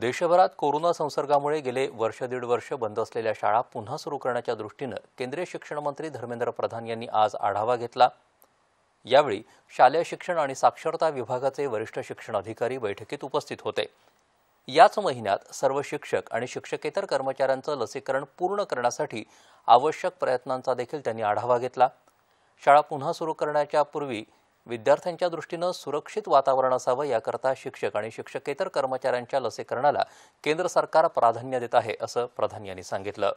देशभरात कोरोना संसर्गामुळे गेले वर्ष दीड वर्ष बंद असलेल्या शाळा पुन्हा सुरू करण्याच्या दृष्टीनं केंद्रीय शिक्षण मंत्री धर्मेंद्र प्रधान यांनी आज आढावा घेतला यावेळी शालेय शिक्षण आणि साक्षरता विभागाचे वरिष्ठ शिक्षण अधिकारी बैठकीत उपस्थित होते याच महिन्यात सर्व शिक्षक आणि शिक्षकेतर कर्मचाऱ्यांचं लसीकरण पूर्ण करण्यासाठी आवश्यक प्रयत्नांचा देखील त्यांनी आढावा घेतला शाळा पुन्हा सुरू करण्याच्या पूर्वी विद्यार्थ्यांच्या दृष्टीनं सुरक्षित वातावरण असावं याकरता शिक्षक आणि शिक्षकेतर कर्मचाऱ्यांच्या लसीकरणाला केंद्र सरकार प्राधान्य देत आहे असं प्रधान यांनी सांगितलं